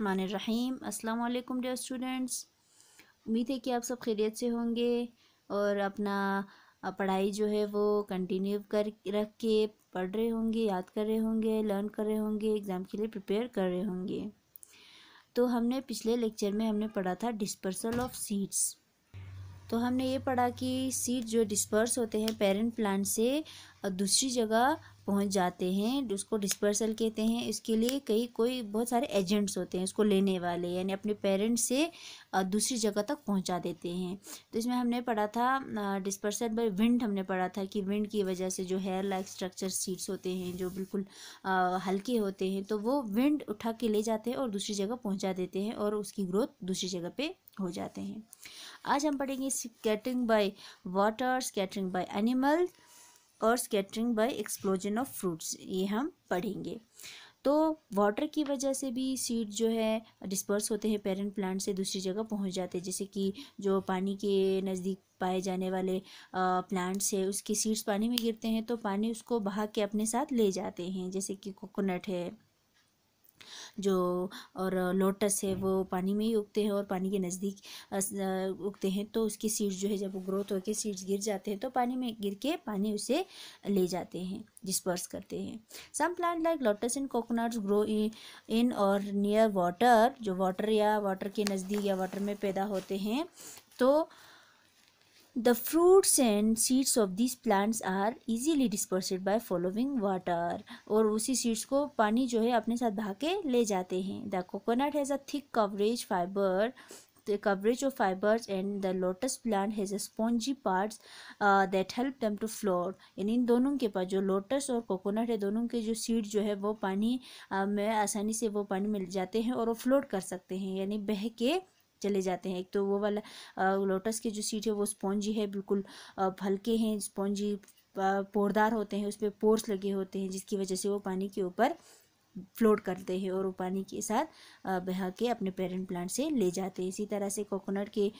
रहीम अस्सलाम वालेकुम dear students उम्मीद है कि आप सब खैरियत से होंगे और अपना पढ़ाई जो है वो कंटिन्यू कर रख के पढ़ रहे होंगे याद कर रहे होंगे लर्न कर रहे होंगे एग्ज़ाम के लिए प्रिपेयर कर रहे होंगे तो हमने पिछले लेक्चर में हमने पढ़ा था डिस्पर्सल ऑफ सीड्स तो हमने ये पढ़ा कि सीड जो डिस्पर्स होते हैं पेरेंट प्लांट से दूसरी जगह पहुंच जाते हैं उसको डिस्पर्सल कहते हैं इसके लिए कई कोई बहुत सारे एजेंट्स होते हैं उसको लेने वाले यानी अपने पेरेंट्स से दूसरी जगह तक पहुंचा देते हैं तो इसमें हमने पढ़ा था डिस्पर्सल बाय विंड हमने पढ़ा था कि विंड की वजह से जो हेयर लाइक स्ट्रक्चर सीड्स होते हैं जो बिल्कुल हल्के होते हैं तो वो विंड उठा के ले जाते हैं और दूसरी जगह पहुँचा देते हैं और उसकी ग्रोथ दूसरी जगह पर हो जाते हैं आज हम पढ़ेंगे scattering by water scattering by animals और scattering by explosion of fruits ये हम पढ़ेंगे तो वाटर की वजह से भी सीड जो है डिस्पर्स होते हैं पेरेंट प्लांट से दूसरी जगह पहुंच जाते हैं जैसे कि जो पानी के नज़दीक पाए जाने वाले प्लांट्स है उसके सीड्स पानी में गिरते हैं तो पानी उसको बहा के अपने साथ ले जाते हैं जैसे कि कोकोनट है जो और लोटस है वो पानी में ही उगते हैं और पानी के नज़दीक उगते हैं तो उसकी सीड्स जो है जब वो ग्रोथ होकर सीड्स गिर जाते हैं तो पानी में गिर के पानी उसे ले जाते हैं डिस्पर्स करते हैं some plant like lotus and coconuts grow in और नियर वाटर जो वाटर या वाटर के नज़दीक या वाटर में पैदा होते हैं तो The fruits and seeds of these plants are easily dispersed by following water और उसी seeds को पानी जो है अपने साथ भाग के ले जाते हैं The coconut has a thick coverage fiber the coverage of fibers and the lotus plant has a spongy parts uh, that help them to float यानी इन दोनों के पास जो lotus और coconut है दोनों के जो seed जो है वो पानी uh, में आसानी से वो पानी मिल जाते हैं और वो फ्लोट कर सकते हैं यानी बह के चले जाते हैं एक तो वो वाला लोटस की जो सीट है वो स्पॉन्जी है बिल्कुल हल्के हैं स्पॉन्जी पोरदार होते हैं उस पर पोर्स लगे होते हैं जिसकी वजह से वो पानी के ऊपर फ्लोट करते हैं और वो पानी के साथ बहा के अपने पेरेंट प्लांट से ले जाते हैं इसी तरह से कोकोनट के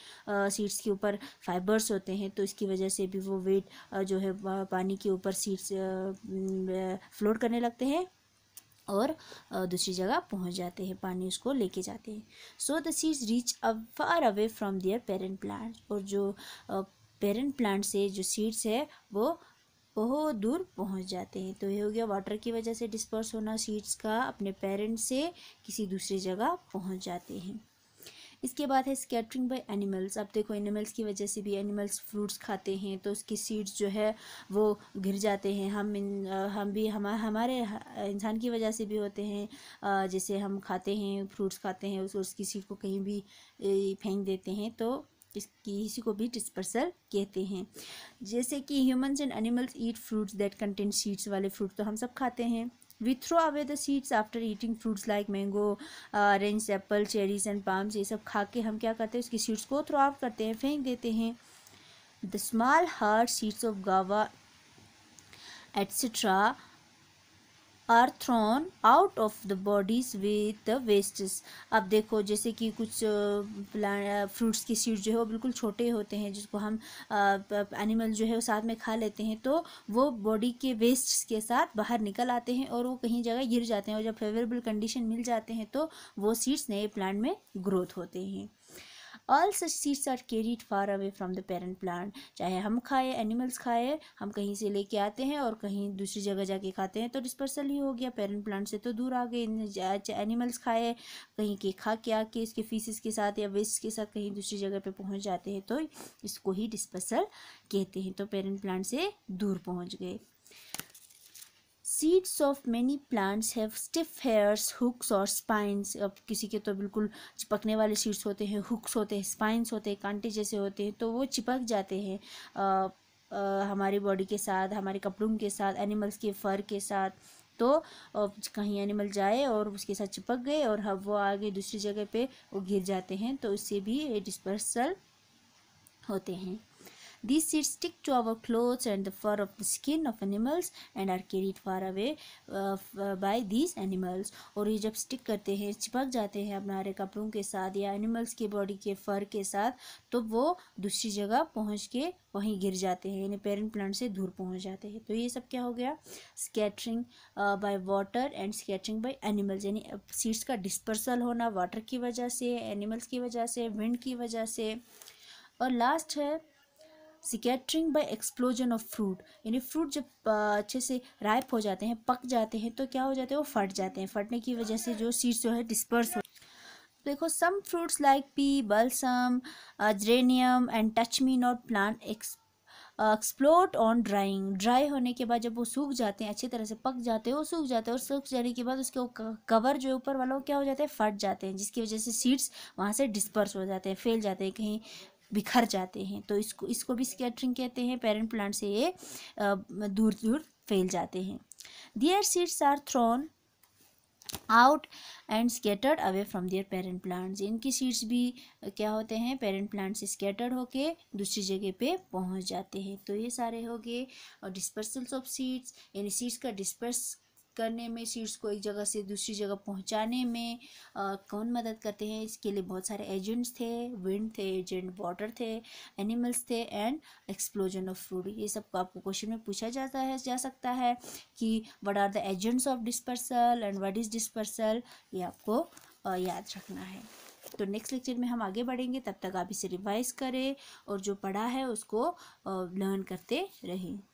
सीड्स के ऊपर फाइबर्स होते हैं तो इसकी वजह से भी वो वेट जो है पानी के ऊपर सीड्स फ्लोट करने लगते हैं और दूसरी जगह पहुंच जाते हैं पानी उसको लेके जाते हैं so the seeds reach a far away from their parent plant और जो पेरेंट प्लांट से जो सीड्स है वो बहुत दूर पहुंच जाते हैं तो ये हो गया वाटर की वजह से डिस्पर्स होना सीड्स का अपने पेरेंट से किसी दूसरी जगह पहुंच जाते हैं इसके बाद है स्कैटरिंग बाय एनिमल्स अब देखो एनिमल्स की वजह से भी एनिमल्स फ्रूट्स खाते हैं तो उसकी सीड्स जो है वो गिर जाते हैं हम इन, हम भी हम हमारे इंसान की वजह से भी होते हैं जैसे हम खाते हैं फ्रूट्स खाते हैं उस उसकी सीड को कहीं भी फेंक देते हैं तो इसकी इसी को भी डिस्पर्सल कहते हैं जैसे कि humans and animals eat fruits that contain seeds वाले फ्रूट तो हम सब खाते हैं we throw away the seeds after eating fruits like mango orange apple cherries and palms ये सब खा के हम क्या करते हैं उसकी सीड्स को थ्रो आउट करते हैं फेंक देते हैं the small hard seeds of guava etcetera are thrown out of the bodies with the wastes अब देखो जैसे कि कुछ फ्रूट्स की सीड जो है वो बिल्कुल छोटे होते हैं जिसको हम एनिमल जो है वो साथ में खा लेते हैं तो वो बॉडी के वेस्ट के साथ बाहर निकल आते हैं और वो कहीं जगह गिर जाते हैं और जब फेवरेबल कंडीशन मिल जाते हैं तो वो सीड्स नए प्लांट में ग्रोथ होते हैं all such seeds are carried far away from the parent plant चाहे हम खाए एनिमल्स खाए हम कहीं से लेके आते हैं और कहीं दूसरी जगह जाके खाते हैं तो डिस्पर्सल ही हो गया पेरेंट प्लांट से तो दूर आ गए एनिमल्स खाए कहीं के खा के आके इसके फीसिस के साथ या वेस्ट के साथ कहीं दूसरी जगह पे पहुंच जाते हैं तो इसको ही डिस्पर्सल कहते हैं तो पेरेंट प्लांट से दूर पहुंच गए seeds of many plants have stiff hairs hooks और स्पाइंस अब किसी के तो बिल्कुल चिपकने वाले सीड्स होते हैं हुक्स होते हैं स्पाइंस होते हैं कांटे जैसे होते हैं तो वो चिपक जाते हैं हमारी बॉडी के साथ हमारे कपड़ों के साथ एनिमल्स के फर के साथ तो कहीं एनिमल जाए और उसके साथ चिपक गए और हम वो आगे दूसरी जगह पे वो गिर जाते हैं तो उससे भी डिस्पर्सल होते हैं These seeds stick to our clothes and the fur of the skin of animals and are carried far away uh, uh by these animals. और ये जब stick करते हैं चिपक जाते हैं अपने हरे कपड़ों के साथ या animals के body के fur के साथ तो वो दूसरी जगह पहुँच के वहीं गिर जाते हैं यानी पेरेंट प्लांट से दूर पहुँच जाते हैं तो ये सब क्या हो गया scattering by water and scattering by animals यानी सीड्स का डिस्पर्सल होना वाटर की वजह से एनिमल्स की वजह से विंड की वजह से और लास्ट है scattering by explosion of fruit यानी फ्रूट जब अच्छे से राइप हो जाते हैं पक जाते हैं तो क्या हो जाते हैं वो फट जाते हैं फटने की वजह से जो सीड्स जो है डिस्पर्स हो देखो some fruits like pea balsam geranium and touch me not plant एक्स ऑन ड्राइंग ड्राई होने के बाद जब वो सूख जाते हैं अच्छी तरह से पक जाते हैं वो सूख जाते हैं और सूख जाने के बाद उसके कवर जो ऊपर वाला वो क्या हो जाता है फट जाते हैं जिसकी वजह से सीड्स वहाँ से डिस्पर्स हो जाते हैं फैल जाते हैं कहीं बिखर जाते हैं तो इसको इसको भी स्कैटरिंग कहते हैं पेरेंट प्लांट से ये दूर दूर फैल जाते हैं their seeds are thrown out and scattered away from their parent plants इनकी सीड्स भी क्या होते हैं पेरेंट प्लांट से स्केटर्ड होके दूसरी जगह पे पहुंच जाते हैं तो ये सारे हो गए और डिस्पर्सल्स ऑफ सीड्स यानी सीड्स का डिस्पर्स करने में सीड्स को एक जगह से दूसरी जगह पहुंचाने में आ, कौन मदद करते हैं इसके लिए बहुत सारे एजेंट्स थे विंड थे एजेंट वाटर थे एनिमल्स थे एंड एक्सप्लोजन ऑफ फूड ये सब आपको क्वेश्चन में पूछा जाता है जा सकता है कि what are the agents of dispersal and what is dispersal ये आपको आ, याद रखना है तो नेक्स्ट लेक्चर में हम आगे बढ़ेंगे तब तक आप इसे रिवाइज करें और जो पढ़ा है उसको लर्न करते रहें